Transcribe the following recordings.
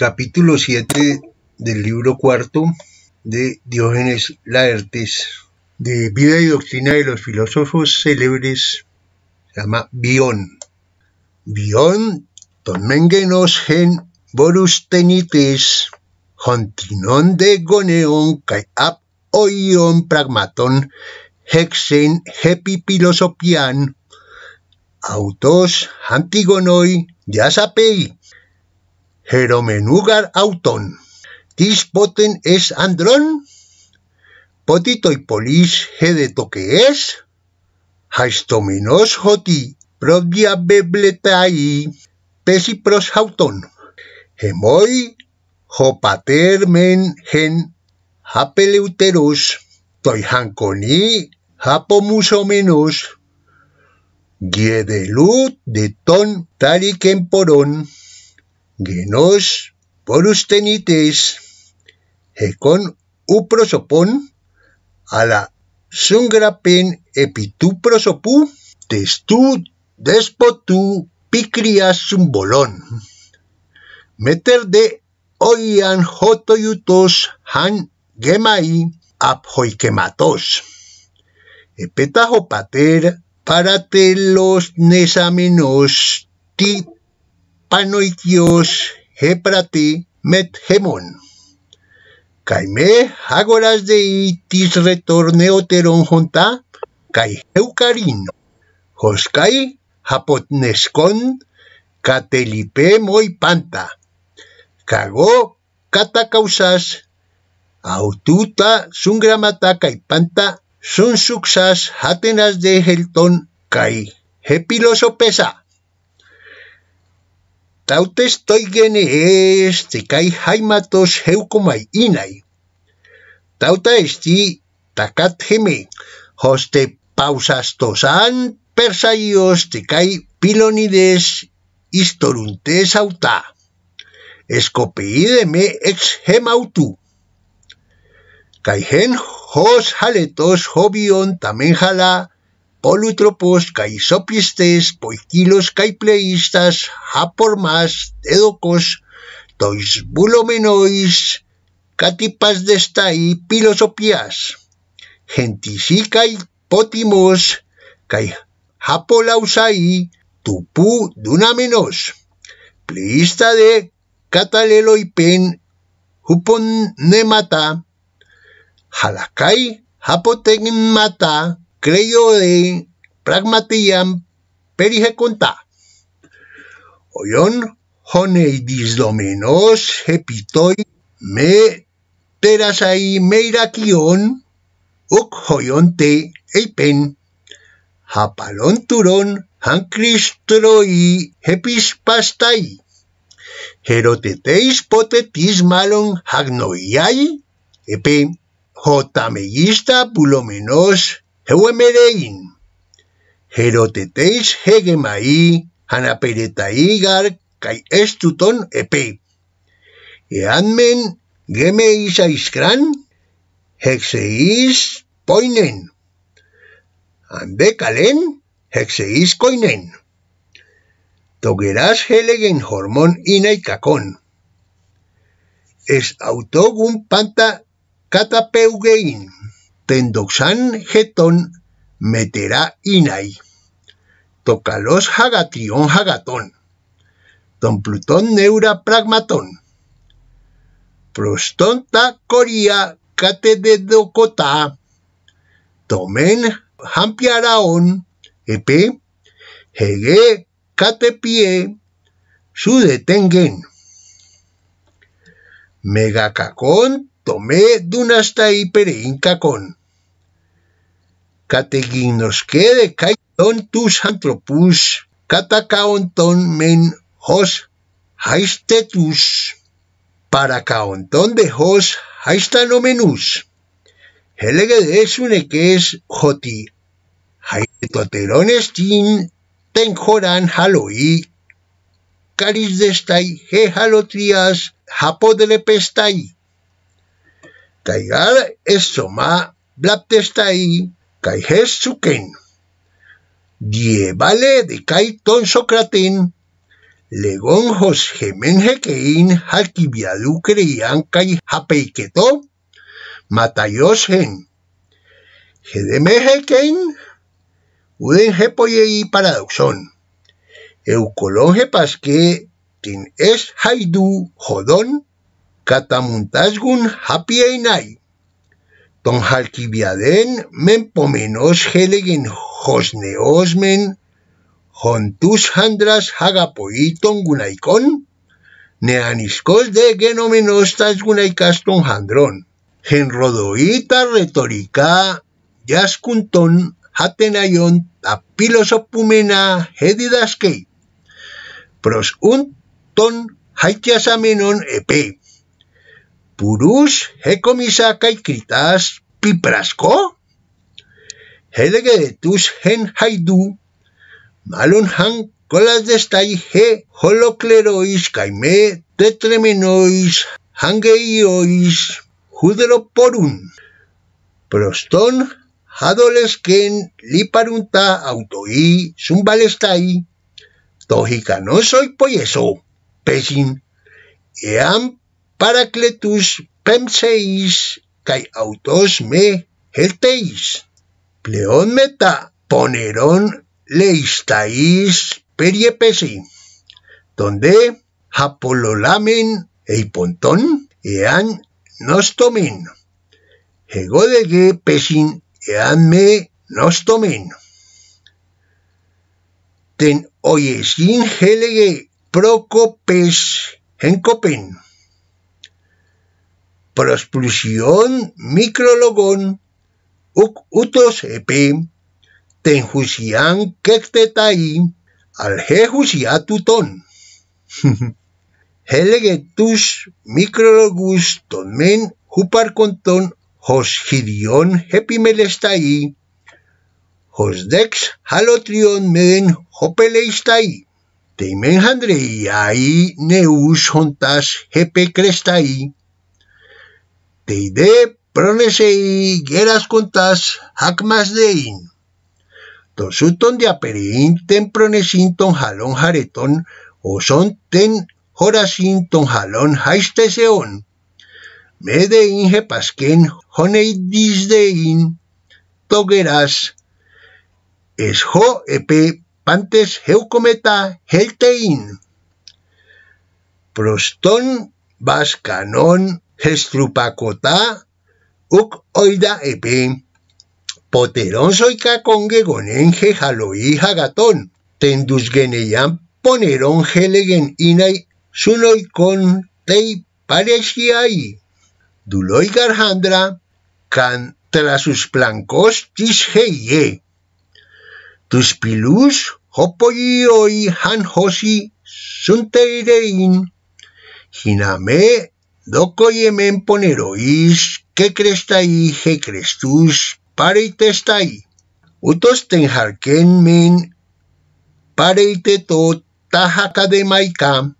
capítulo 7 del libro cuarto de Diógenes Laertes, de Vida y Doctrina de los Filósofos Célebres, se llama Bion. Bion, mengenos gen borus tenites, jontinon de goneon kai ap oion pragmaton, hexen hepi autos antigonoi sapei. Jeromenúgar auton. Tis poten es andrón. Potito y polis he de toque es. Haistominos joti. Prodia bebletai. pros auton. Hemoi Hopatermen men gen. Toi muso menos Giedelut de ton Talikemporón genos porustenites, u uprosopon, a la prosopú epituprosopú, testú despotú un sumbolón. Meter de oian jotoyutos han gemai aphoikematos Epetajo pater para nesamenos ti panoikios heprati metgemon. Kaime ágoras de itis retorneoteron junta, cai eucarino. Joscai hapotnescon catelipe moi panta. kata cata causas aututa sungramata cai panta sun suxas atenas de gelton cai pesa. Tautes toi gene ees, te heuko mai inai. Tauta esti takat heme, hoste pausastos persaioz persaios te pilonides istorunte sauta. Eskopeide ex hemautu. Kai hen hos haletos hobion tamen jala, polutropos caisopistes, poikilos caipleístas, japormas, dedocos, katipas catipas destai, pilosopias, pótimos, potimos, kai japolausai, tupu, dunamenos, pleista de cataleloipen, huponemata, halakai, mata de pragmatiam periheconta. Oyon honeidis dominos hepitoi me terasai meirakion ...uk turón eipen hapalonturon hancristroi hepis hepispastai. Heroteteis potetis malon hagnoiai epe megista pulomenos Hewe Medellín. Heroteteis hegemai, hanaperetai gar, kai estuton epe. Eanmen, geme isa iskran, poinen. Ande kalen, hekse is koinen. Togeraz helegen hormon inaikakon. Ez autogun panta katapeu Katapeugein. Tendoxan Getón metera Inai, Tocalos hagatrión hagaton. Don Plutón Neura Pragmatón, Prostonta Coria Cate de Tomen Hampiaraón, Epe, Hege Catepie, Sudetengen. Megacacón, tomé dunasta y pereín categuinosquede de caetón tus antropus, catacaonton men hos haistetus, para caonton de hos haistanomenus. ...helegedes uneques es joti, haistetoterones tin tenjoran haloi, caris destai he halotrias hapodelepestai. Caigar estoma blaptestai, kai Jesuken, dievale de kai ton Socratín, legon joshemen gemen hekein halkibiadu kai hapeiketo, matayos gen, gedeme hekein, uden hepoyei paradoxón, tin es haidu jodon, catamuntasgun hapieinai. Ton jalki biaden, menpomenoz gelegen josneoz men, jontuz jandraz hagapoi ton gunaikon, nean izkoz degeno menostaz gunaikaz retorika jaskun ton jaten aion apilosopu mena edidaskei, prosunt ton haitxasamenon epeip. Purush hekomisaka y kritas piprasco. Hedege tus hen haidu. Malun han colas de stai he holoklerois caime tetremenois hangeiois porun. Proston hadolesken liparunta autoi zumbalestai. no soy polieso. Pesin. Eam Paracletus pemseis kai autos me helteis. Pleón meta leistais periepesi. Donde e eipontón ean nostomen. Hegodege pesin ean me nostomen. Ten oyesin helege procopes copen προς πλουσιών μικρολογών, ουκ ούτως επί, τεν χουσιάν κεκτεταΐ, αλχέ χουσιά του τόν. Έλεγε τους μικρολογούς τόν μεν χουπαρκοντών χως χιδιών επιμελεσταΐ, χως δέξ χαλοτριών μεν χοπελεϊσταΐ. Τεϊ μεν χαντρεϊαΐ νεούς χοντάς επεκρεσταΐ. Teide pronesei geras contas hakmas dein. Tosuton de ten pronesinton jalón jaretón o son ten horasinton jalón haisteseón. Medein in dein togeras esjo epe pantes heucometa heltein. Prostón bascanon Gestrupacotá, uc oida epe. Poterón soica congegonen gonenge jaloí jagatón. poneron ponerón gelegen inay sunoicon tei parexiai duloy garjandra can trasus sus plancos tisheye. Tus pilus hopoyoi han hosi sunterein. Hiname Doco ponero ponerois, que crestai, he crestus, pareitestai. Utos to min, pareiteto, tajacademaica.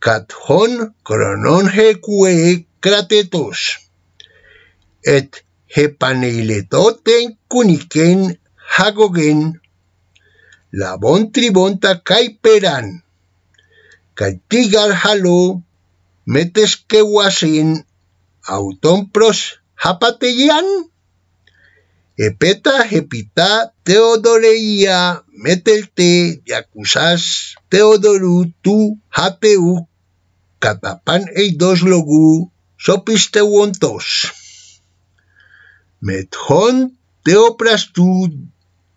kronon cronon hecue cratetos. Et ten kuniken hagogen. lavon tribonta caiperan. Caitigar jalo metes que guasín, autón pros, japateyan Epeta, jepita, teodoreía, metelte, yacusás, teodoru, tu, jateu, catapán eidos logu, sopisteuontos. Metjón, teoprastu,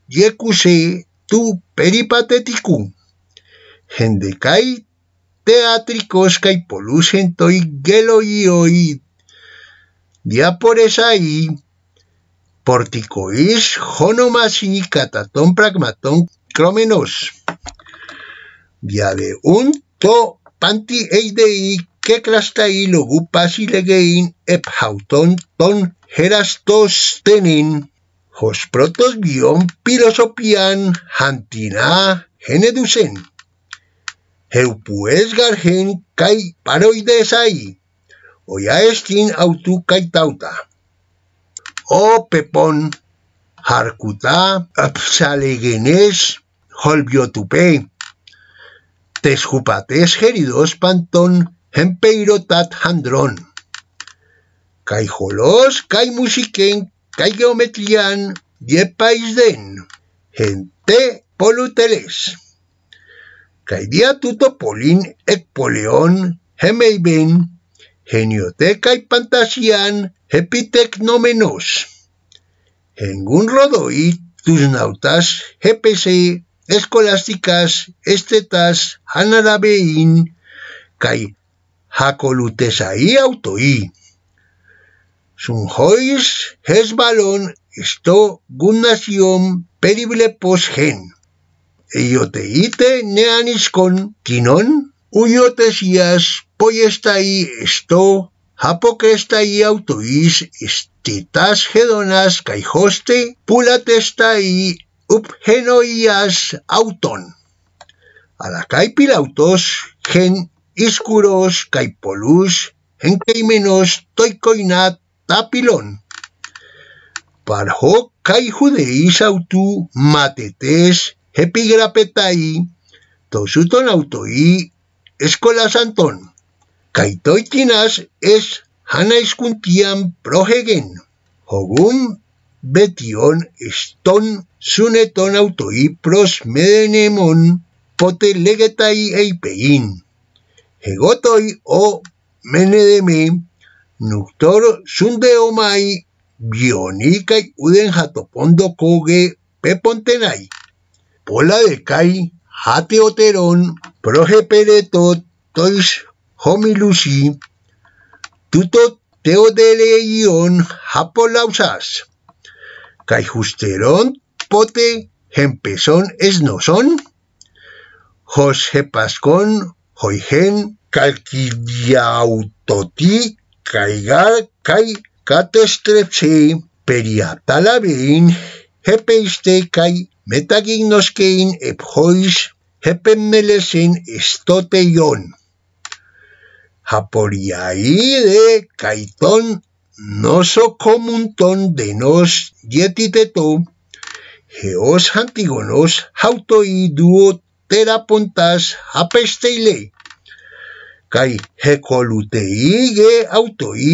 yecuse, tu peripateticú. hendekai teatricosca y gelo y geloioi, diaporesai, porticois, jonomas y catatón pragmatón cromenos, de un to panti eidei que clastai y legein ephauton ton jos protos guión pilosopian hantina genedusen. Heupu ez garhen kai paroide zai. Oia autu kaitauta. O pepon harkuta apsale genez holbiotupe. Tezkupatez geridoz panton jempeirotat handron. Kai jolos, kai musiken, kai geometrian, diepaiz den, gente poluteles. Caidia tutopolin polín ecpoleón, genio genioteca y pantasian, un rodo rodoí tus nautas, GPC, escolásticas, estetas, y caí autoi. autoí. Sunjois, es balón, esto, gun perible gen. Yoteite neaniskon, quinon, uyotesias, poyestai esto, japoquestai autois estitas hedonas caijoste, pulatestai upgenoias auton. Alakai pilautos, gen iscuros polus, gen caimenos toicoinat tapilón. Parho kai judeis autu matetes epigrapetai, tosuton autoi, eskola santon, kaitoitinaz ez izkuntian prohegen, hogun betion eston zuneton autoi prosmenemon pote legetai eipein. Hegotoi o menedeme, nuktor zunde omai, bionikai uden jatopondo koge pepontenai. Pola de kai Jate Oterón, Progeperetot, Tois Homilusi, Tuto Teodeleion, hapolausas Caijusterón, Pote, esnosón... Esnozón, José Pascón, Joigen, kai Caigar, Cai, Catestrepsi, Jepeiste, kai metagignoskeen ephois hepenmelesen estoteion. Haporiaide caitón noso comuntón de nos yetiteto, geos antigonos hautoi duo terapontas apesteile, kai hecolutei ge autoi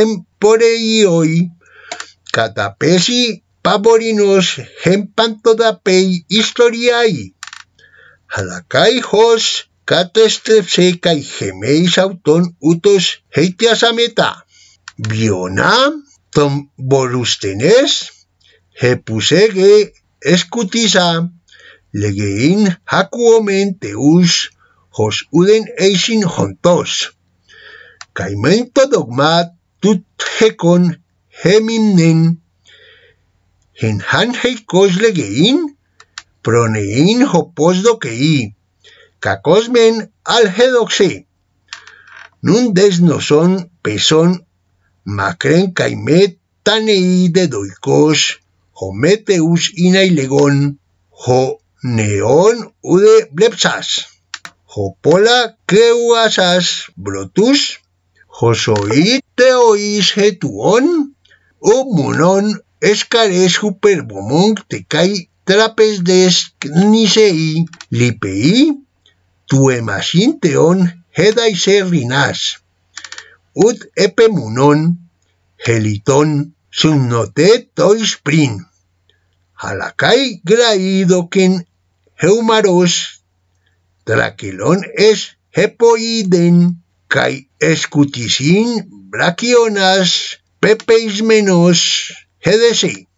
emporeioi, catapesi Paborinos pei historiai. Halakai hos catestepseca ...kai geméis auton utos heitiasameta. Bionam tom borustenes hepusege ...escutisa... legein ...hakuomen teus hos uden eisin hontos. Caimento dogmat tut hekon... hemimnen En hanhei kozle pronein ho pozdo kei, kakozmen al Nun des son peson makren kaimet tanei de doikos, meteus inailegon, ho neon ude blepsas. jopola pola kreuasas brotus, ho soit teois hetuon, o munon escarez te trapezdes trapes lipei tu emasinteon hedai serrinas ut epemunon heliton sumnote toisprin graido ken heumaros traquelón es hepoiden kai escutisin braquionas pepeis menos te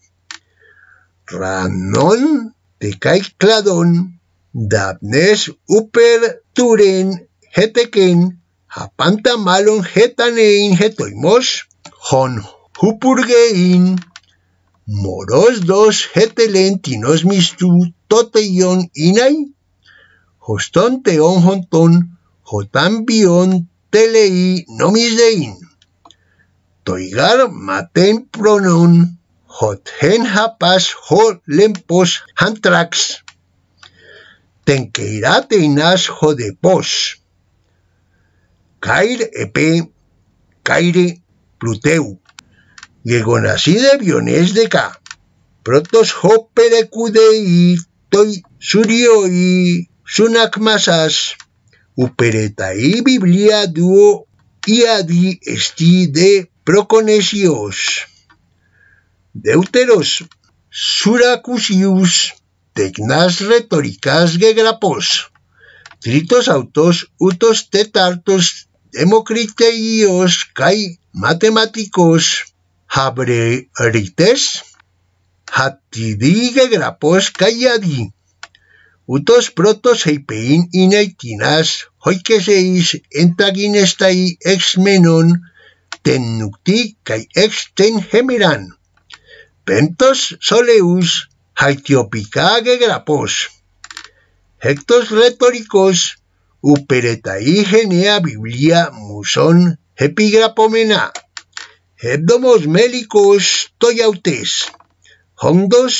Ranón Tecaicladón, Dabnes Uper Turen Hetequén, Hapantamalon Getanein Getoimos, hon Hupurgein, Moros dos Getelen Tinos Mistú inai, Inay, Jostón Teón Jontón, Jotán Teleí Nomisdein toigar maten hot hen hapas ho lempos hantrax tenkeirate inas pos kair epe caire pluteu de biones de Ka protos ho y toi surioi sunak masas i biblia duo iadi esti de Proconesios, Deuteros, Suracusius, Tecnas retóricas gegrapos, Tritos autos utos tetartos, democriteios, Kai matemáticos, Habrerites, Hatidi gegrapos, adi Utos protos heipein inaitinas, hoikeseis, entaginestai, exmenon, tenkti kai exten hemiran. Pentos soleus haitiopicage grapos. Hectos retóricos uperatai biblia muson epigrapomena. Hebdomos mélicos toyautes. Hondos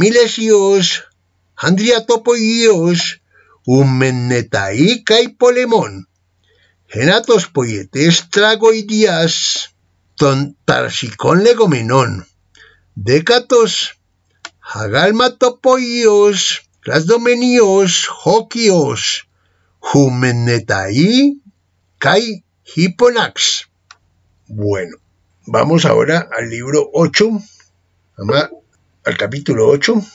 milesios Andriatopoios, umenetai kai polemon. Genatos poietes tragoidias ton tarsicón legomenón. Decatos, hagalmatopoios, lasdomeníos hokios jumenetai, kai hiponax. Bueno, vamos ahora al libro 8, al capítulo 8,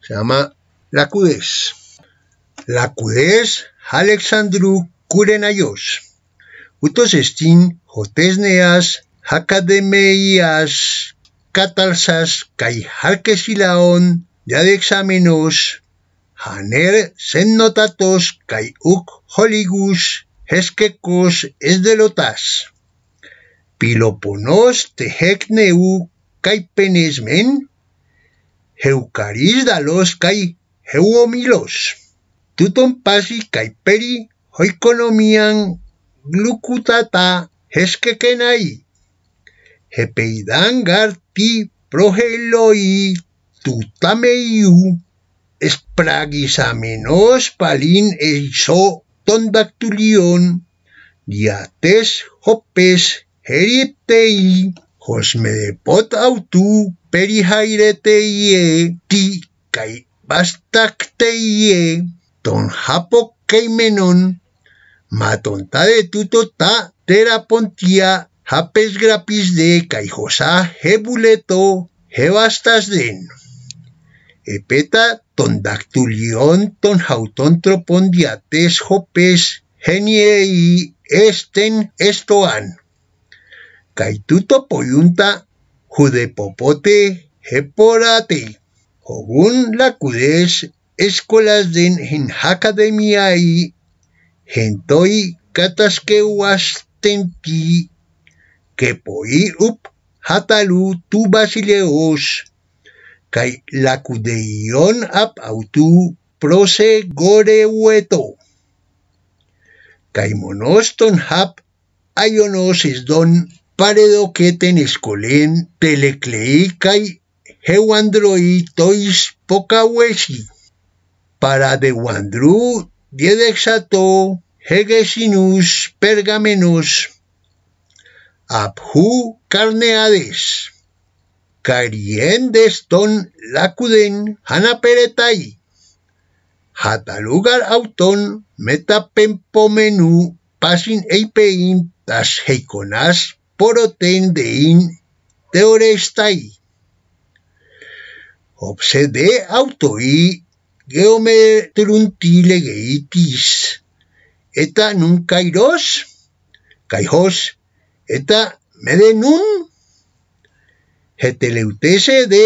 se llama Lacudes. Lacudes Alexandru curen a Utos estin jotesneas, academias, catalsas, kai harquesilaon, ya de exámenos, haner sen notatos, kai uc holigus, es delotas. Piloponos tehecneu, kai penesmen, heucaris los kai Tuton pasi, peri, oikonomian glukutata heskekenai. Hepeidan garti proheloi tutameiu espragizamenos palin eizo tondaktulion diates hopes heriptei josme depot autu perihairetie ti kai bastakteie ton hapok keimenon matonta de tutota, terapontia, japes grapis de buleto, jebuleto, jebastas den. Epeta tondactulión tonjauton tropondiates jopes geniei esten estoan. Caituto poyunta judepopote jeporate. Jogun lacudes escolas den en academia y Gentoi kataske que kepoi up hatalu tu basileos, kai lacudeion ap autu prose goreueto. Kai monoston hap aionosis don keten escolen telecleí kai heuandroi tois pocahuesi. Para de wandru ...diedexato... ...hegesinus... ...pergamenus... Abhu carneades ...cariendeston... lacuden hanaperetai hatalugar auton metapempomenu pasin eipein tas heikonas... poroten dein teorestai obsede autoi geome truntile geitis. Eta nun kairos, caijos, eta medenun, geteleutese de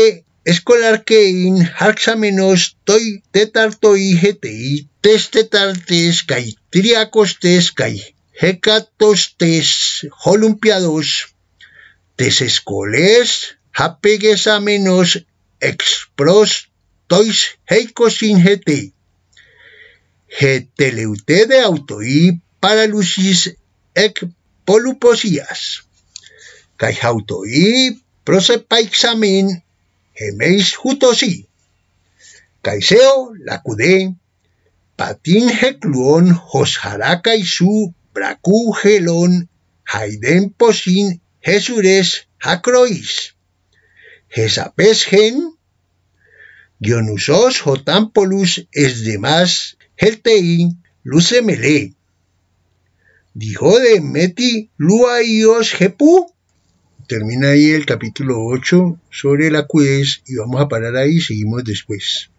escolarquein, harxamenos, toi tetartoi getei, testetartes, kai triacostes, kai hecatostes, holumpiados, escoles, japeguesamenos, expros tois heiko sin He paralusis de autoí para lucis ec poluposías. Cai autoí prosepaiexamin gemeis jutosi. Caiseo lacudé Patin hecluón josjaraca y su bracu gelón haiden posin jesures hacrois. Jesapes gen Dionysos Jotampolus es demás, luce Lucemele. Dijo de Meti Luaios Jepu. Termina ahí el capítulo 8 sobre la acuidez y vamos a parar ahí y seguimos después.